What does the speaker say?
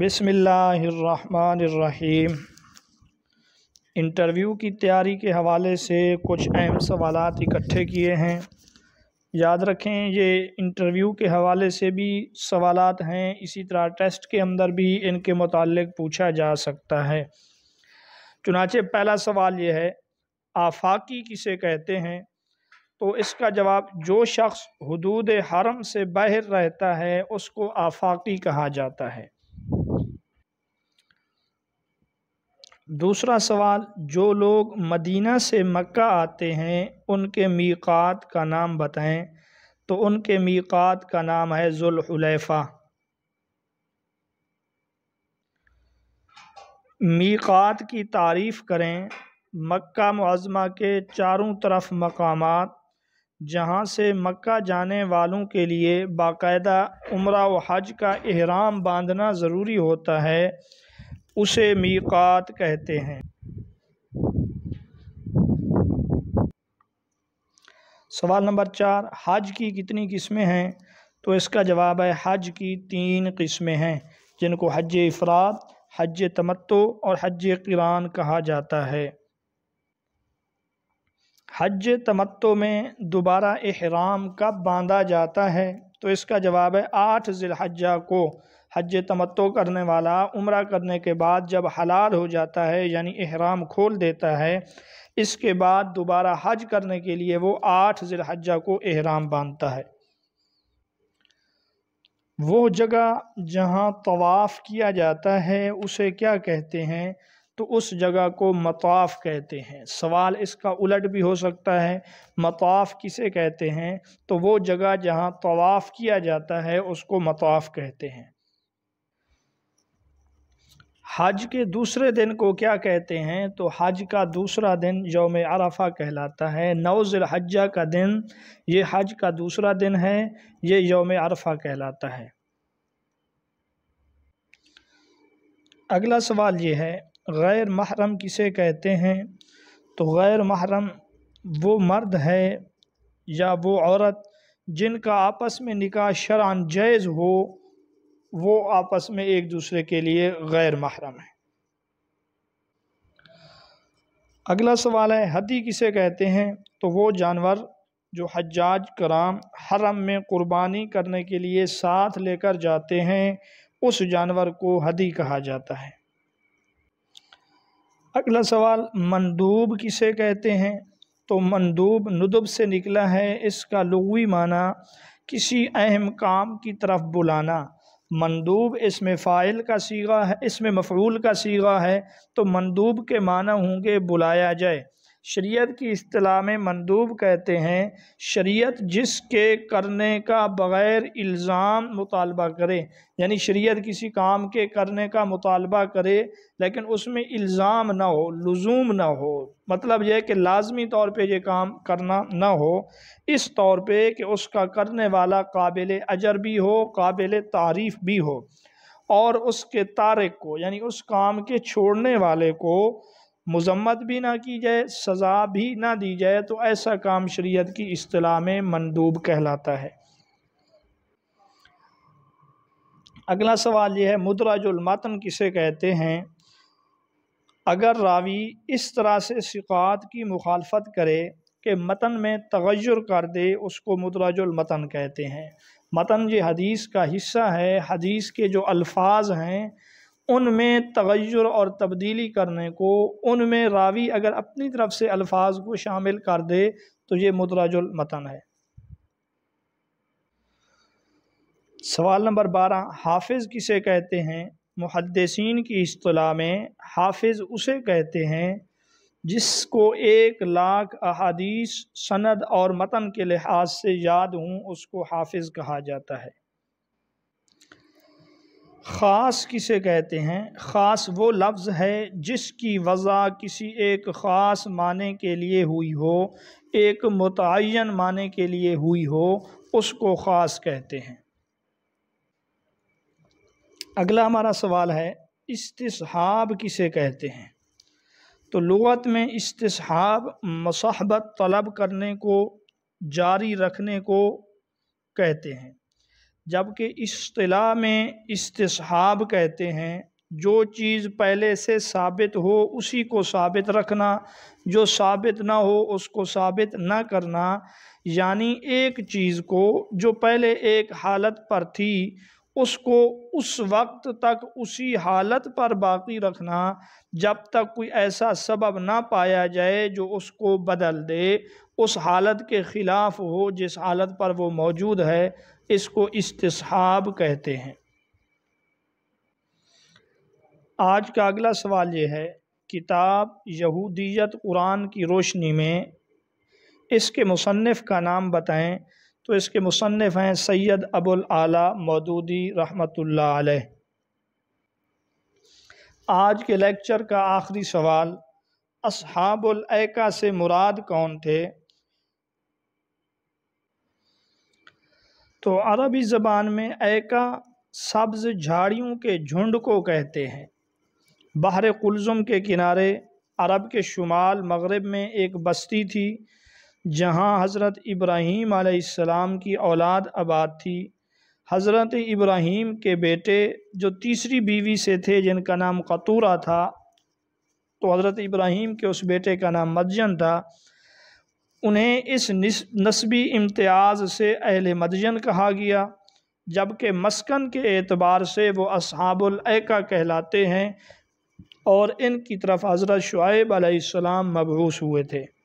बिसमीम इंटरव्यू की तैयारी के हवाले से कुछ अहम सवाल इकट्ठे किए हैं याद रखें ये इंटरव्यू के हवाले से भी सवाल हैं इसी तरह टेस्ट के अंदर भी इनके मतलब पूछा जा सकता है चुनाचे पहला सवाल ये है आफाकी किसे कहते हैं तो इसका जवाब जो शख्स हदूद हरम से बाहर रहता है उसको आफाकी कहा जाता है दूसरा सवाल जो लोग मदीना से मक्का आते हैं उनके मीक़ात का नाम बताएं तो उनके मीक़ात का नाम है ज़ुलहुलैफ़ा मीक़ात की तारीफ़ करें मक्का मुआज़मा के चारों तरफ मकाम जहाँ से मक्का जाने वालों के लिए बाकायदा उम्र व हज का अहराम बांधना ज़रूरी होता है उसे मीकात कहते हैं सवाल नंबर चार हज की कितनी किस्में हैं तो इसका जवाब है हज की तीन किस्में हैं जिनको हज अफराद हज तमत्तो और हज किरान कहा जाता है हज तमत्तो में दोबारा अहराम कब बांधा जाता है तो इसका जवाब है आठ जिलहजा को हज तमत्तो करने वाला उम्र करने के बाद जब हलाल हो जाता है यानी अहराम खोल देता है इसके बाद दोबारा हज करने के लिए वो आठ ज़िलहजा को अहराम बांधता है वो जगह जहाँ तवाफ़ किया जाता है उसे क्या कहते हैं तो उस जगह को मतवाफ़ कहते हैं सवाल इसका उलट भी हो सकता है मतवाफ़ किसे कहते हैं तो वो जगह जहाँ तवाफ़ किया जाता है उसको मतवाफ़ कहते हैं हज के दूसरे दिन को क्या कहते हैं तो हज का दूसरा दिन योम अरफा कहलाता है नौज़ हज्जा का दिन ये हज का दूसरा दिन है ये योम अरफा कहलाता है अगला सवाल ये है गैर महरम किसे कहते हैं तो गैर महरम वो मर्द है या वो औरत जिनका आपस में निकाह शरान जायज़ हो वो आपस में एक दूसरे के लिए गैर महरम है अगला सवाल है हदी किसे कहते हैं तो वो जानवर जो हजाज कराम हरम में कुर्बानी करने के लिए साथ लेकर जाते हैं उस जानवर को हदी कहा जाता है अगला सवाल मंदूब किसे कहते हैं तो मंदूब नदब से निकला है इसका लगवी माना किसी अहम काम की तरफ बुलाना मंदूब इसमें फ़ाइल का सीगा है इसमें मफ़रूल का सीगा है तो मंदूब के माना होंगे बुलाया जाए शरीयत की अतलाह में मंदूब कहते हैं शरीयत जिसके करने का बग़ैर इल्ज़ाम मुतालबा करे यानी शरीयत किसी काम के करने का मुतालबा करे लेकिन उसमें इल्ज़ाम ना हो लजूम ना हो मतलब यह कि लाजमी तौर पे यह काम करना ना हो इस तौर पे कि उसका करने वाला काबिल अजर भी हो काबिल तारीफ़ भी हो और उसके तारक को यानी उस काम के छोड़ने वाले को मजम्मत भी ना की जाए सज़ा भी ना दी जाए तो ऐसा काम शरीयत की अतलाह में मंदूब कहलाता है अगला सवाल यह है मुदराजुलमतन किसे कहते हैं अगर रावी इस तरह से सिकात की मुखालफत करे कि मतन में तगैर कर दे उसको मुदराजुलमतन कहते हैं मतन ये हदीस का हिस्सा है हदीस के जो अल्फाज हैं उनमें तगैर और तब्दीली करने को उनमें रावी अगर अपनी तरफ से अल्फाज को शामिल कर दे तो ये मतन है सवाल नंबर बारह हाफिज़ किसे कहते हैं मुहदसिन की असलाह में हाफिज़ उसे कहते हैं जिसको एक लाख अहादीस सनद और मतन के लिहाज से याद हूँ उसको हाफिज़ कहा जाता है ख़ास किसे कहते हैं ख़ास वो लफ्ज़ है जिसकी वजह किसी एक ख़ास माने के लिए हुई हो एक मुतन माने के लिए हुई हो उसको ख़ास कहते हैं अगला हमारा सवाल है इसतहाब किसे कहते हैं तो लगत में इसतहाब मसाहबत तलब करने को जारी रखने को कहते हैं जबकि असलाह में इसतहाब कहते हैं जो चीज़ पहले से साबित हो उसी को साबित रखना जो साबित ना हो उसको साबित ना करना यानी एक चीज़ को जो पहले एक हालत पर थी उसको उस वक्त तक उसी हालत पर बाकी रखना जब तक कोई ऐसा सबब ना पाया जाए जो उसको बदल दे उस हालत के ख़िलाफ़ हो जिस हालत पर वो मौजूद है इसको इसतसाब कहते हैं आज का अगला सवाल ये है किताब यहूदियत कुरान की रोशनी में इसके मुसनफ़ का नाम बताएं तो इसके मुसनफ़ हैं सैयद अबुल आला मौदूदी रहमतुल्लाह अलैह आज के लेक्चर का आखिरी सवाल असहाबुलका से मुराद कौन थे तो अरबी ज़बान में एका सब्ज़ झाड़ियों के झुंड को कहते हैं बहर कुलज़ुम के किनारे अरब के शुमाल मगरब में एक बस्ती थी जहाँ हज़रत इब्राहीम आसमाम की औलाद आबाद थी हज़रत इब्राहीम के बेटे जो तीसरी बीवी से थे जिनका नाम कतूरा था तो हज़रत इब्राहीम के उस बेटे का नाम मदजन था उन्हें इस नस्बी इम्तियाज़ से अहल मदजन कहा गया जबकि मस्कन के एतबार से वो असहाबुलका कहलाते हैं और इनकी तरफ हज़रत शुब आसमाम मबूस हुए थे